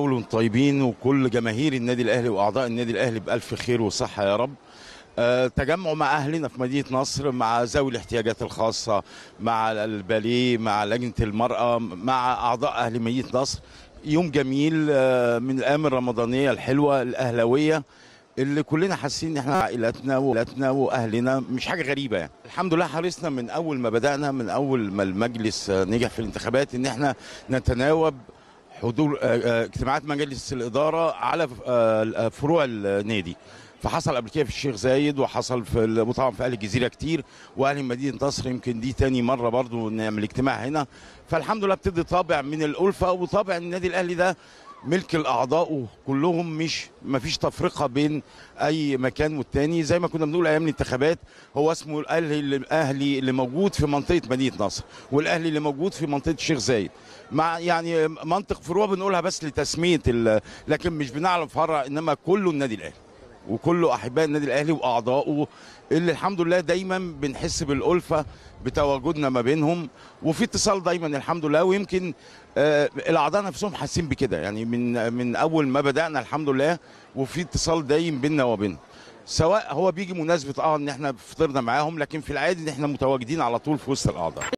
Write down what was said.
أول طيبين وكل جماهير النادي الأهلي وأعضاء النادي الأهلي بألف خير وصحة يا رب آه، تجمع مع أهلنا في مدينة نصر مع ذوي الاحتياجات الخاصة مع الباليه مع لجنة المرأة مع أعضاء أهل مدينة نصر يوم جميل آه، من الأيام الرمضانية الحلوة الأهلوية اللي كلنا حاسين ان احنا عائلتنا وولادنا واهلنا مش حاجه غريبه يعني الحمد لله حرصنا من اول ما بدانا من اول ما المجلس نجح في الانتخابات ان احنا نتناوب حضور آه، آه، اجتماعات مجلس الاداره على آه، فروع النادي فحصل قبل كده في الشيخ زايد وحصل في طبعا في اهل الجزيره كتير واهل مدينه نصر يمكن دي تاني مره برضو نعمل اجتماع هنا فالحمد لله بتدي طابع من الالفه وطابع النادي الاهلي ده ملك الاعضاء كلهم مش ما فيش تفرقه بين اي مكان والتاني زي ما كنا بنقول ايام الانتخابات هو اسمه الاهلي الاهلي اللي موجود في منطقه مدينه نصر والاهلي اللي موجود في منطقه الشيخ زايد مع يعني منطق فروع بنقولها بس لتسميه لكن مش بنعلم فرع انما كله النادي الاهلي وكله احباء النادي الاهلي واعضائه اللي الحمد لله دايما بنحس بالالفه بتواجدنا ما بينهم وفي اتصال دايما الحمد لله ويمكن آه الاعضاء نفسهم حاسين بكده يعني من من اول ما بدانا الحمد لله وفي اتصال دايم بيننا وبينهم سواء هو بيجي مناسبه اه ان احنا فطرنا معاهم لكن في العادي ان احنا متواجدين على طول في وسط الاعضاء